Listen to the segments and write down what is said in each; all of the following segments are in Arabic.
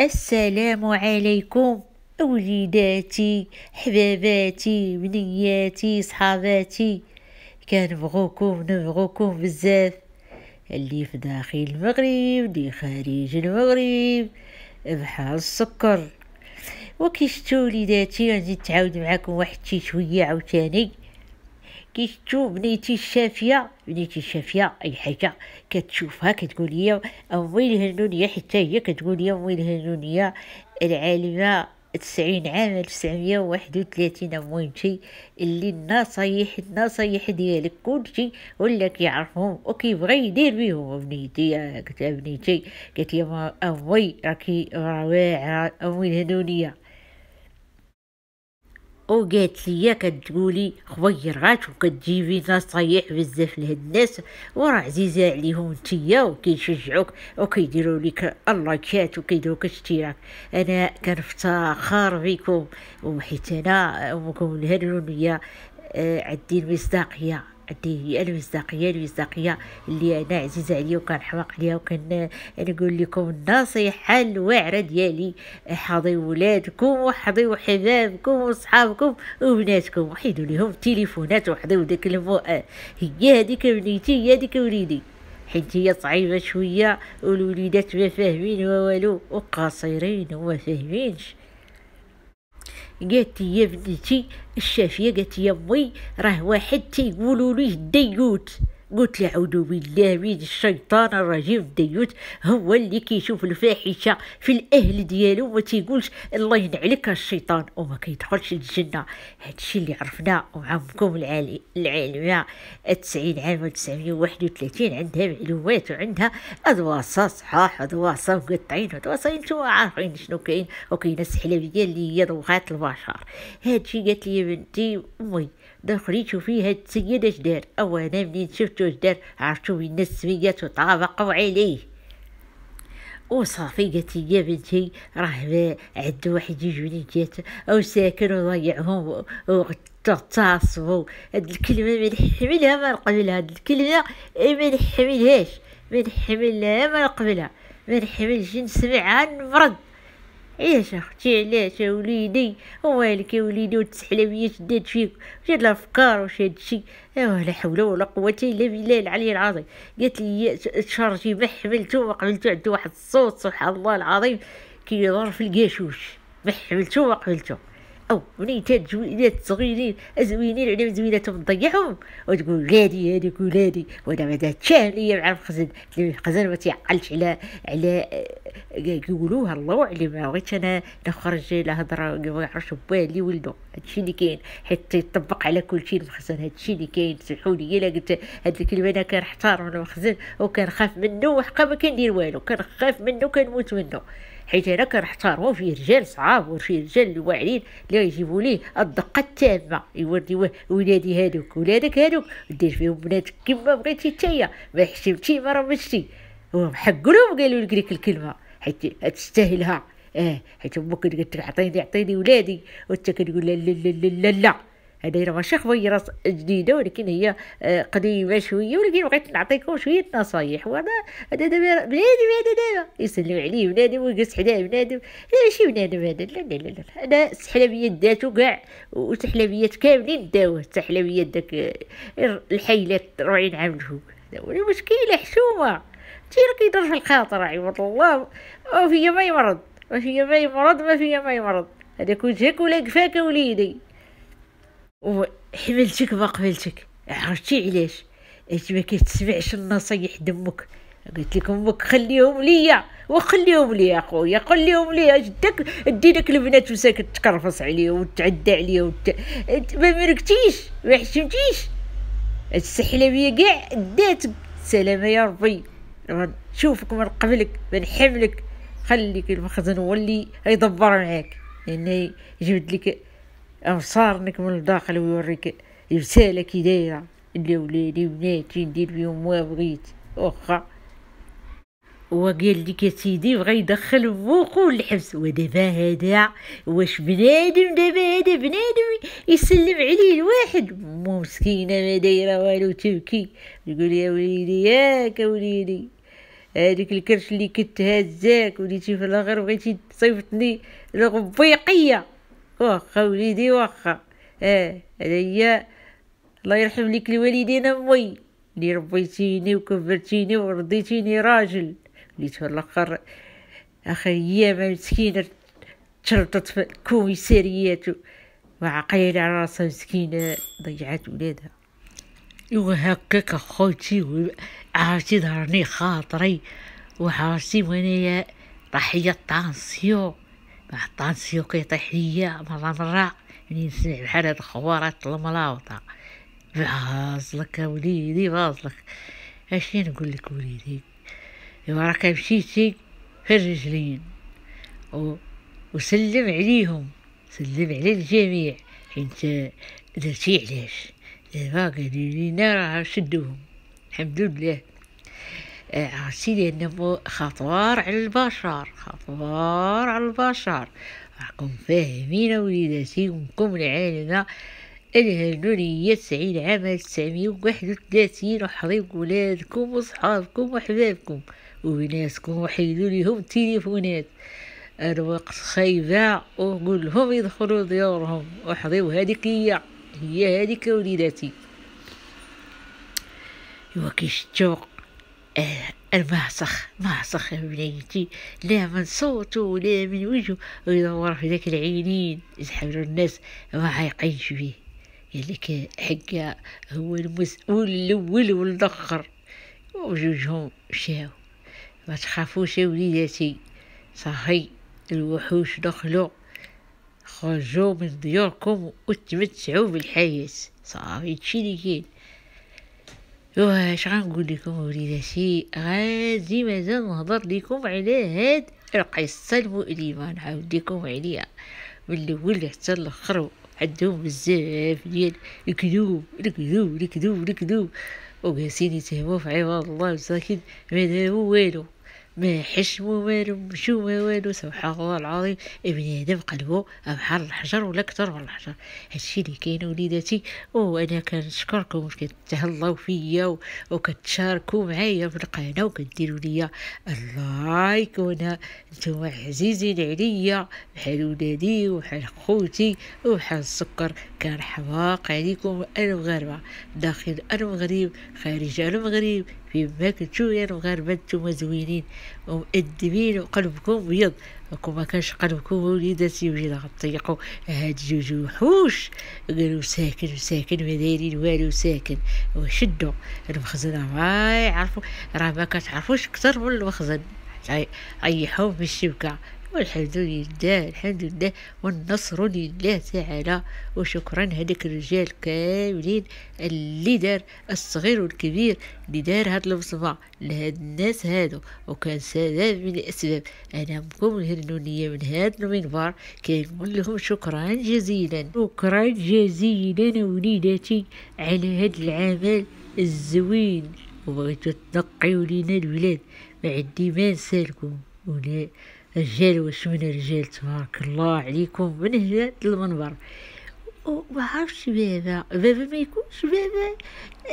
السلام عليكم وليداتي حباباتي بنياتي صحاباتي كنبغوكم نبغوكم بزاف اللي في داخل المغرب اللي خارج المغرب بحال السكر وكي شتو وليداتي غادي تعاود معاكم واحد شي شويه عاوتاني تشوف بنيتي الشافيه بنيتي الشافيه اي حاجه كتشوفها كتقول لي امي هنونيه حتى هي كتقول لي امي هنونيه العالمه 90 عام 1931 وين شي اللي النصايح النصايح ديالك كلشي ولا كيعرفهم وكيبغي يدير بيهم بنيتي قلت بنيتي قالت لي امي راكي واعره امي الهنونيه وقالت ليا كتقولي خويا رغات كتجيبي نصايح بزاف لهاد الناس وراه عزيزه عليهم نتيا وكيشجعوك وكيديروا لك اللايكات لك اشتراك انا كنفتخر بكم وحيت انا امكم الهلونيه آه، عندي المصداقيه عندي هي الوزاقيه المصداقيه اللي انا عزيزه عليا وكنحماق عليها وكن نقول لكم النصيحه الواعره ديالي حاضي ولادكم وحظيو حبابكم وصحابكم وبناتكم وحيدوا لهم التليفونات وحضيو داك المو هي هذيك بنيتي هي هذيك وليدي حيت هي صعيبه شويه والوليدات ما فاهمين والو وقصيرين وما فاهمينش قالت يا بنتي الشافيه قالت يا امي راه واحد تيقولوا ليه ديوت قلت لي أعوذ بالله من الشيطان الرجيم ديوت هو اللي كيشوف الفاحشة في الأهل ديالو وما تيقولش الله ينعلك الشيطان وما كيدخلش الجنة هادشي اللي عرفنا وعمكم العالي العالمة التسعين عام وثلاثين عندها معلومات وعندها أدواصة صحاح أدواصة مقطعين أدواصة نتوما عارفين شنو كاين وكاين السحلبية اللي هي ضوغات البشر هادشي قالت لي بنتي أمي دخليتو فيها السيد اش دار اولا منين شفتو اش دار عرفتو بين السميات وطابقوا عليه وصافي قالت يا بنتي راه عندو واحد يجوني جات او ساكن وضيعهم وغتصاصبوا هاد الكلمه ما نحملها ما نقبلها هاد الكلمه ما نحملهاش ما نحملها ما نقبلها ما نحملش نسمعها نبرد علاش إيه اختي علاش يا وليدي ومالك يا وليدي وتسحلى بيا شدات فيك واش هاد الافكار واش هادشي الشي لا حول ولا قوه الا بالله العلي العظيم قالت لي تشارجي ما حملته ما قبلته عنده واحد الصوت سبحان الله العظيم كيدور في القاشوش ما حملته ما قبلته او ونيتات زوينات صغيرين زوينين على يعني زويناتهم تضيعهم وتقول ولادي هذيك ولادي وانا بعدا تشاه ليا مع الخزن الخزن ما تيعقلش على على آه، يقولوها الله اعلم ما بغيتش انا نخرج لهضره ما يعرفش باه اللي ولدو هادشي اللي كاين حيت تيطبق على كل شيء المخزن هادشي اللي كاين سمحوا لي الا قلت هاد الكلمه انا كنحتارم المخزن وكنخاف منه وحقا ما كندير والو كنخاف منه كنموت منه حيت انا كنحتارمو فيه رجال صعاب وشي رجال اللي واعرين اللي يجيبوا ليه الدقه التامه يوريوه ولادي هادوك ولادك هادوك دير فيهم بناتك كيما بغيتي حتى ما حشمتي ما رمشتي وهم حقلهم قالوا لك ديك الكلمه حيت تستاهلها اه حيت امك كتقول عطيني عطيني ولادي وانت كتقول لا لا لا لا, لا. هذه راه ماشي خويره جديده ولكن هي آه، قديمه شويه ولكن بغيت نعطيكم شويه نصايح وانا هذا دابا بنادم هذا دابا يسلم عليه بنادم ويجلس حداه بنادم لا ماشي بنادم هذا لا لا لا لا انا السحلبيات داتو كاع والسحلبيات كاملين داوه السحلبيات داك آه، الحيلات 40 عام الجوج مشكله حشومه تي راه كيدور في الخاطر عباد الله وفيا ما يمرض وفيا ما يمرض ما فيا ما يمرض هذاك وجهك ولا قفاك وليدي وحملتك ما قبلتك عرفتي علاش انت ما كتسمعش النصايح دمك قلت لك امك خليهم ليا وخليهم ليا اخويا خليهم ليا جدك دي لك البنات وساكت تكرفص عليهم وتعدى عليهم وت... ما مركتيش ما حشمتيش السحله بيا كاع داتك سلامه يا ربي نشوفك من قبلك حملك خليك المخزن هو اللي يدبر معاك لاني يعني جبد لك أبصارنك من الداخل ويوريك رسالة كي دايرة اللي ولادي بناتي ندير بيهم ما بغيت وخا هو قال لك يا سيدي بغا يدخل بوقو الحبس ودابا هذا واش بنادم دابا هذا بنادم يسلم عليه الواحد مو مسكينه ما دايره والو تبكي يقول يا وليدي ياك وليدي هذيك الكرش اللي كنت هزاك وليتي في الاخر بغيتي تصيفطني لغبيقيه واخا وليدي واخا اه عليا الله يرحم ليك الوالدين امي اللي ربيتيني وكبرتيني ورديتيني راجل وليت في الاخر اخر ايام مسكينه تشرطت في الكوميساريات وعقيلة على راسها مسكينة ضيعت ولادها وهكاك اخوتي عرفتي ظهرني خاطري وعرفتي وانايا راح هي الطانسيون عطان سيوقي يطيح ليا مرة مرة يعني نسمع بحال هاد الخوارات الملاوطة بازلك يا وليدي بازلك اشني نقول لك وليدي ايوا راك مشيتي في الرجلين و... وسلم عليهم سلم على الجميع حيت درتي علاش دابا قالوا لينا راه شدوهم الحمد لله سيدي النبو خطوار على البشر خطوار على البشر راكم فاهمين وليداتي ونكمل عالنا الهلولية تسعين عام تسعمية وواحد وثلاثين وحريق ولادكم وصحابكم وحبابكم وبناتكم وحيدوا ليهم تليفونات الوقت خايبة وقول لهم يدخلوا ديارهم وحضيو هذيك هي هي هذيك وليداتي إوا كيشتوق المعسخ معسخ يا بنيتي لا من صوته ولا من وجهه ويدور في ذاك العينين يحملوا الناس ما عايقينش بيه قال لك حقا هو المسؤول الاول والاخر وجوجهم شاو ما تخافوش يا وليداتي صحي الوحوش دخلوا خرجوا من ديوركم وتمتعوا بالحياة صافي تشيلي كاين ايوا اش غنقول لكم وليداتي غادي مازال نهضر لكم على هاد القصه المؤلمه نعاود لكم عليها من الاول حتى الاخر عندهم بزاف ديال الكذوب الكذوب الكذوب الكذوب وجالسين يتهموا في عوض الله مساكين ما داروا والو ما حش والو مشو والو سبحان الله العظيم ابن ادم قلبه بحال الحجر ولا كثر من الحجر هادشي اللي كاين وليداتي وانا كنشكركم واش كتهلاو فيا وكتشاركوا معايا في القناه وكديروا ليا اللايك وانا نتوما عزيزين عليا بحال ولادي وبحال خوتي وبحال السكر كنرحب عليكم المغاربه داخل المغرب خارج المغرب فيما كنتو يا يعني المغاربة نتوما زوينين ومؤدبين وقلبكم بيض كون ما كانش قلبكم وليداتي وجينا غطيقو هاد جوج وحوش قالوا ساكن ساكن ما دايرين والو ساكن وشدوا المخزن ما يعرفوا راه ما كتعرفوش اكثر من المخزن ريحوه بالشبكه والحمد لله الحمد لله والنصر لله تعالى وشكرا هذيك الرجال كاملين اللي دار الصغير والكبير اللي دار هاد البصمة لهاد الناس هادو وكان سبب من الأسباب أنا مكم هالنونية من هاد المنبر كنقول لهم شكرا جزيلا شكرا جزيلا وليداتي على هاد العمل الزوين وبغيتو تنقيو لينا الولاد ما عندي ما نسالكم ولا رجال واش من رجال تبارك الله عليكم من هنا المنبر وما عرفتش بابا بابا ما يكونش بابا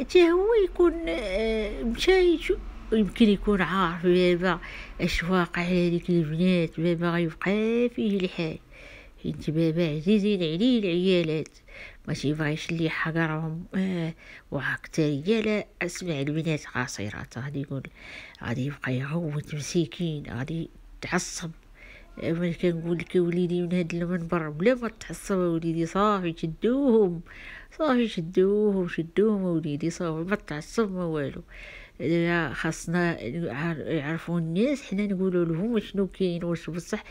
حتى هو يكون آه، مشى يمكن يكون عارف بابا اش واقع هذيك البنات بابا غيبقى فيه الحال انت بابا عزيزين عليه العيالات ما تيبغيش اللي حقرهم آه، وهاك تاهي لا اسمع البنات قاصرات غادي يقول غادي يبقى يغوت مسكين غادي تعصب ما كنقول لك وليدي من هاد المنبر بلا ما تعصب وليدي صافي شدوهم صافي شدوهم شدوهم وليدي صافي ما تعصب ما والو لا خاصنا يعرفوا الناس حنا نقولوا لهم شنو كاين واش بصح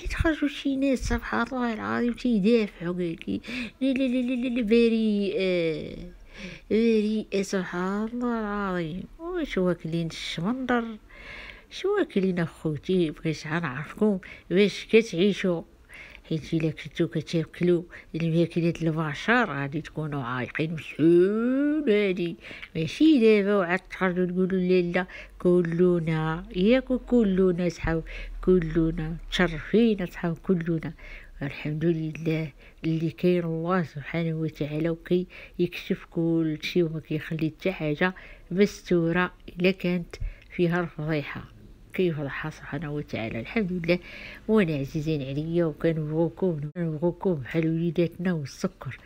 حيت خرجوا شي ناس سبحان الله العظيم تيدافعوا كي إيه، لا لا لا لا بريء آه، بريء آه، سبحان الله العظيم واش واكلين الشمندر شو كلينا خوتي بغيت نعرفكم واش كتعيشوا حيت الا كنتو كتاكلوا الماكلات البشر غادي تكونوا عايقين شحال هادي ماشي دابا وعاد تخرجوا تقولوا لا لا كلنا ياكو كلنا صحاب كلنا تشرفينا صحاب كلنا الحمد لله اللي كاين الله سبحانه وتعالى وكي يكشف كل شيء وما كيخلي حتى حاجه مستوره الا كانت فيها الفضيحه كيف حصل سبحانه وتعالى الحمد لله وانا عزيزين عليا وكنبغوكم نبغوكم بحال وليداتنا والسكر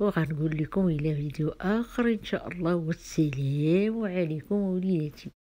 وغنقول لكم الى فيديو اخر ان شاء الله والسلام عليكم وليداتي